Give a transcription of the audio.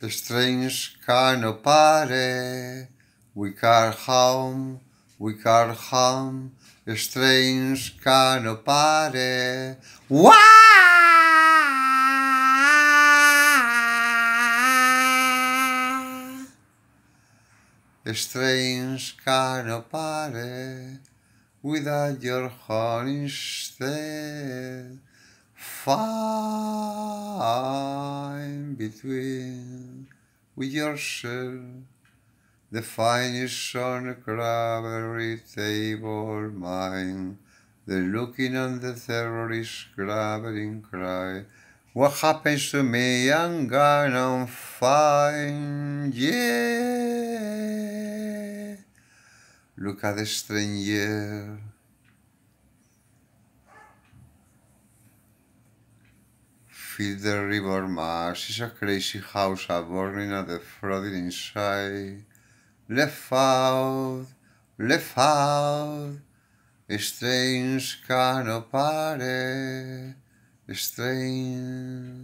The trains car no pare, we car home, we car home, as trains car no pare. Uau! As trains cá pare Without your horn instead Far between with your shell. The finest on crabbery table mine. The looking on the terrorist grabbing cry. What happens to me, young guy, I'm fine, yeah. Look at the stranger. feed the river marsh. It's a crazy house, a burning at the flooding inside. Left out, left out, strange canopare, strange.